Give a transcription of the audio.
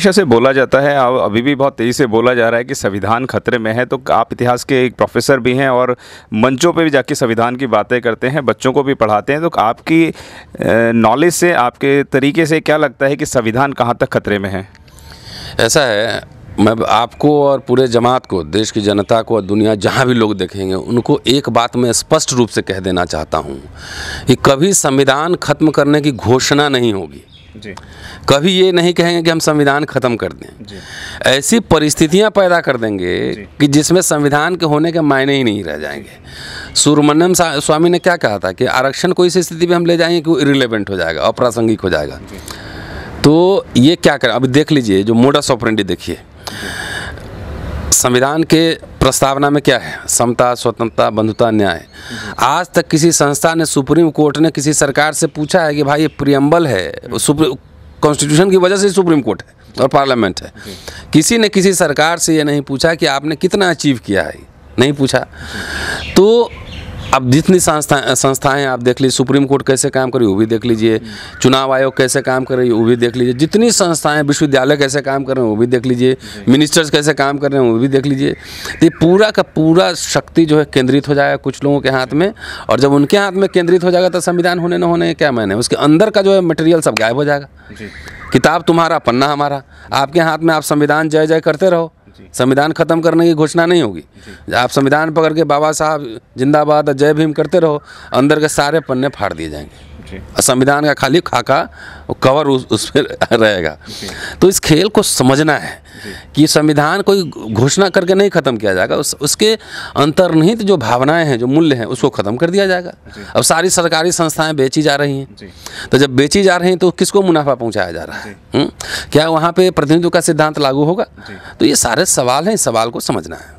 हमेशा से बोला जाता है अभी भी बहुत तेज़ी से बोला जा रहा है कि संविधान खतरे में है तो आप इतिहास के एक प्रोफेसर भी हैं और मंचों पे भी जाके संविधान की बातें करते हैं बच्चों को भी पढ़ाते हैं तो आपकी नॉलेज से आपके तरीके से क्या लगता है कि संविधान कहाँ तक खतरे में है ऐसा है मैं आपको और पूरे जमात को देश की जनता को और दुनिया जहाँ भी लोग देखेंगे उनको एक बात मैं स्पष्ट रूप से कह देना चाहता हूँ कि कभी संविधान खत्म करने की घोषणा नहीं होगी जी कभी ये नहीं कहेंगे कि हम संविधान ख़त्म कर दें ऐसी परिस्थितियां पैदा कर देंगे कि जिसमें संविधान के होने के मायने ही नहीं रह जाएंगे सूर्यमनम स्वामी ने क्या कहा था कि आरक्षण को इस स्थिति में हम ले जाएंगे कि वो इरिलेवेंट हो जाएगा अप्रासंगिक हो जाएगा तो ये क्या करें अभी देख लीजिए जो मोडस ऑपरेंटी देखिए संविधान के प्रस्तावना में क्या है समता स्वतंत्रता बंधुता न्याय आज तक किसी संस्था ने सुप्रीम कोर्ट ने किसी सरकार से पूछा है कि भाई ये प्रियम्बल है कॉन्स्टिट्यूशन की वजह से सुप्रीम कोर्ट है और पार्लियामेंट है किसी ने किसी सरकार से ये नहीं पूछा कि आपने कितना अचीव किया है नहीं पूछा तो अब जितनी संस्था संस्थाएं आप देख लीजिए सुप्रीम कोर्ट कैसे काम कर रही है वो भी देख लीजिए चुनाव आयोग कैसे काम कर रही है वो भी देख लीजिए जितनी संस्थाएं विश्वविद्यालय कैसे काम कर रहे हैं वो भी देख लीजिए मिनिस्टर्स कैसे काम कर रहे हैं वो भी देख लीजिए तो ये पूरा का पूरा शक्ति जो है केंद्रित हो जाएगा कुछ लोगों के हाथ में और जब उनके हाथ में केंद्रित हो जाएगा तो संविधान होने न होने क्या मायने उसके अंदर का जो है मटेरियल सब गायब हो जाएगा किताब तुम्हारा पन्ना हमारा आपके हाथ में आप संविधान जय जय करते रहो संविधान खत्म करने की घोषणा नहीं होगी आप संविधान पकड़ के बाबा साहब जिंदाबाद जय भीम करते रहो अंदर के सारे पन्ने फाड़ दिए जाएंगे संविधान का खाली खाका कवर उस, उस पर रहेगा तो इस खेल को समझना है कि संविधान कोई घोषणा करके नहीं ख़त्म किया जाएगा उस उसके अंतर्निहित जो भावनाएं हैं जो मूल्य हैं उसको ख़त्म कर दिया जाएगा अब सारी सरकारी संस्थाएं बेची जा रही हैं तो जब बेची जा रही हैं तो किसको मुनाफा पहुंचाया जा रहा है क्या वहाँ पर प्रतिनिधित्व का सिद्धांत लागू होगा तो ये सारे सवाल हैं इस सवाल को समझना है